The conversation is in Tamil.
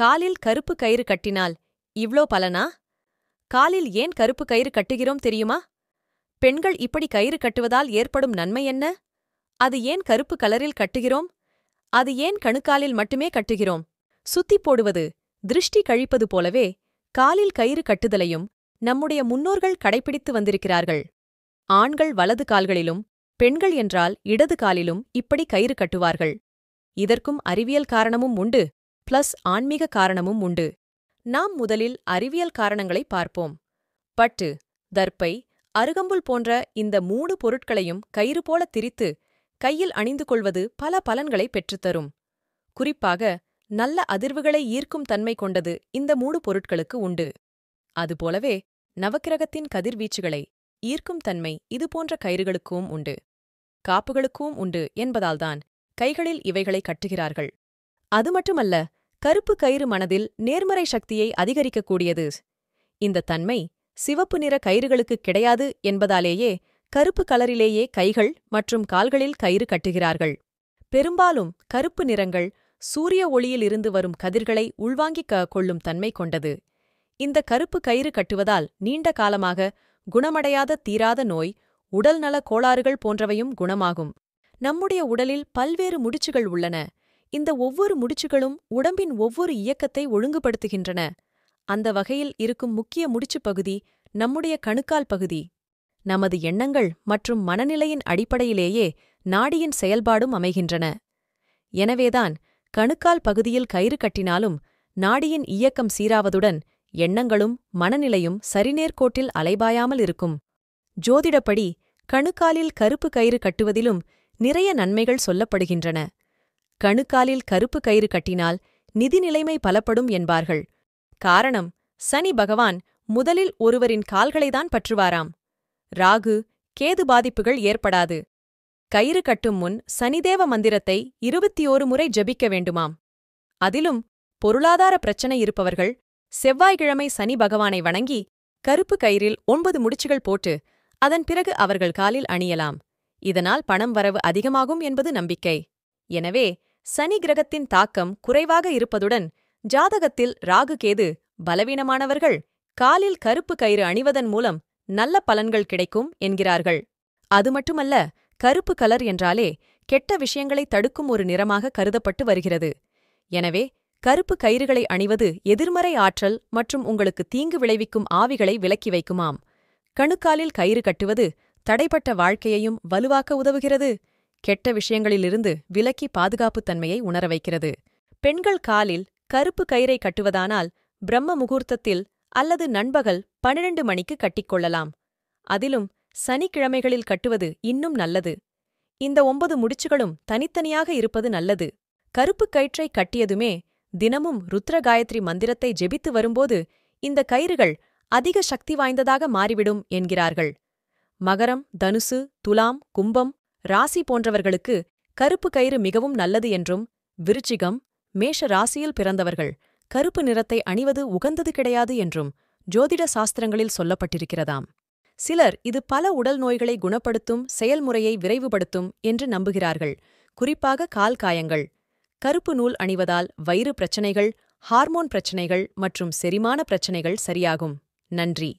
காலில் கருப்பு கயிறு கட்டினால் இவ்ளோ பலனா காலில் ஏன் கருப்பு கயிறு கட்டுகிறோம் தெரியுமா பெண்கள் இப்படி கயிறு கட்டுவதால் ஏற்படும் நன்மை என்ன அது ஏன் கருப்பு கலரில் கட்டுகிறோம் அது ஏன் கணுக்காலில் மட்டுமே கட்டுகிறோம் சுத்தி போடுவது திருஷ்டி கழிப்பது போலவே காலில் கயிறு கட்டுதலையும் நம்முடைய முன்னோர்கள் கடைபிடித்து வந்திருக்கிறார்கள் ஆண்கள் வலது கால்களிலும் பெண்கள் என்றால் இடது காலிலும் இப்படி கயிறு கட்டுவார்கள் இதற்கும் அறிவியல் காரணமும் உண்டு பிளஸ் ஆன்மீக காரணமும் உண்டு நாம் முதலில் அறிவியல் காரணங்களை பார்ப்போம் பட்டு தர்ப்பை அருகம்புல் போன்ற இந்த மூணு பொருட்களையும் கயிறு போல திரித்து கையில் அணிந்து கொள்வது பல பலன்களை பெற்றுத்தரும் குறிப்பாக நல்ல அதிர்வுகளை ஈர்க்கும் தன்மை கொண்டது இந்த மூடு பொருட்களுக்கு உண்டு அதுபோலவே நவக்கிரகத்தின் கதிர்வீச்சுகளை ஈர்க்கும் தன்மை இது போன்ற கயிறுகளுக்கும் உண்டு காப்புகளுக்கும் உண்டு என்பதால்தான் கைகளில் இவைகளை கட்டுகிறார்கள் அது மட்டுமல்ல கருப்பு கயிறு மனதில் நேர்மறை சக்தியை அதிகரிக்கக்கூடியது இந்த தன்மை சிவப்பு நிற கயிறுகளுக்கு கிடையாது என்பதாலேயே கருப்பு கலரிலேயே கைகள் மற்றும் கால்களில் கயிறு கட்டுகிறார்கள் பெரும்பாலும் கருப்பு நிறங்கள் சூரிய ஒளியில் இருந்து வரும் கதிர்களை உள்வாங்கிக் கொள்ளும் தன்மை கொண்டது இந்த கருப்பு கயிறு கட்டுவதால் நீண்ட காலமாக குணமடையாத தீராத நோய் உடல்நல கோளாறுகள் போன்றவையும் குணமாகும் நம்முடைய உடலில் பல்வேறு முடிச்சுகள் உள்ளன இந்த ஒவ்வொரு முடிச்சுகளும் உடம்பின் ஒவ்வொரு இயக்கத்தை ஒழுங்குபடுத்துகின்றன அந்த வகையில் இருக்கும் முக்கிய முடிச்சு பகுதி நம்முடைய கணுக்கால் பகுதி நமது எண்ணங்கள் மற்றும் மனநிலையின் அடிப்படையிலேயே நாடியின் செயல்பாடும் அமைகின்றன எனவேதான் கணுக்கால் பகுதியில் கயிறு கட்டினாலும் நாடியின் இயக்கம் சீராவதுடன் எண்ணங்களும் மனநிலையும் சரிநேர்கோட்டில் அலைபாயாமல் இருக்கும் ஜோதிடப்படி கணுக்காலில் கருப்பு கயிறு கட்டுவதிலும் நிறைய நன்மைகள் சொல்லப்படுகின்றன கணுக்காலில் கருப்பு கயிறு கட்டினால் நிதி நிலைமை பலப்படும் என்பார்கள் காரணம் சனி பகவான் முதலில் ஒருவரின் கால்களைதான் பற்றுவாராம் ராகு கேது பாதிப்புகள் ஏற்படாது கயிறு கட்டும் முன் சனிதேவ மந்திரத்தை இருபத்தியோரு முறை ஜபிக்க வேண்டுமாம் அதிலும் பொருளாதார பிரச்சனை இருப்பவர்கள் செவ்வாய்க்கிழமை சனி பகவானை வணங்கி கருப்பு கயிறில் ஒன்பது முடிச்சுகள் போட்டு அதன் பிறகு அவர்கள் காலில் அணியலாம் இதனால் பணம் வரவு அதிகமாகும் என்பது நம்பிக்கை எனவே சனி கிரகத்தின் தாக்கம் குறைவாக இருப்பதுடன் ஜாதகத்தில் ராகு கேது பலவீனமானவர்கள் காலில் கருப்பு கயிறு அணிவதன் மூலம் நல்ல பலன்கள் கிடைக்கும் என்கிறார்கள் அது மட்டுமல்ல கருப்பு கலர் என்றாலே கெட்ட விஷயங்களை தடுக்கும் ஒரு நிறமாக கருதப்பட்டு வருகிறது எனவே கருப்பு கயிறுகளை அணிவது எதிர்மறை ஆற்றல் மற்றும் உங்களுக்கு தீங்கு விளைவிக்கும் ஆவிகளை விலக்கி வைக்குமாம் கணுக்காலில் கயிறு கட்டுவது தடைப்பட்ட வாழ்க்கையையும் வலுவாக்க உதவுகிறது கெட்ட விஷயங்களிலிருந்து விலக்கி பாதுகாப்புத் தன்மையை உணர வைக்கிறது பெண்கள் காலில் கருப்பு கயிறை கட்டுவதானால் பிரம்ம முகூர்த்தத்தில் அல்லது நண்பகல் பனிரெண்டு மணிக்கு கட்டிக்கொள்ளலாம் அதிலும் சனிக்கிழமைகளில் கட்டுவது இன்னும் நல்லது இந்த ஒன்பது முடிச்சுகளும் தனித்தனியாக இருப்பது நல்லது கருப்பு கயிற்றை கட்டியதுமே தினமும் ருத்ரகாயத்ரி மந்திரத்தை ஜெபித்து வரும்போது இந்த கயிறுகள் அதிக சக்தி வாய்ந்ததாக மாறிவிடும் என்கிறார்கள் மகரம் தனுசு துலாம் கும்பம் ராசி போன்றவர்களுக்கு கருப்பு கயிறு மிகவும் நல்லது என்றும் விருச்சிகம் மேஷ ராசியில் பிறந்தவர்கள் கருப்பு நிறத்தை அணிவது உகந்தது கிடையாது என்றும் ஜோதிட சாஸ்திரங்களில் சொல்லப்பட்டிருக்கிறதாம் சிலர் இது பல உடல் நோய்களை குணப்படுத்தும் செயல்முறையை விரைவுபடுத்தும் என்று நம்புகிறார்கள் குறிப்பாக கால் காயங்கள் கருப்பு நூல் அணிவதால் வயிறு பிரச்சனைகள் ஹார்மோன் பிரச்சனைகள் மற்றும் செரிமான பிரச்சனைகள் சரியாகும் நன்றி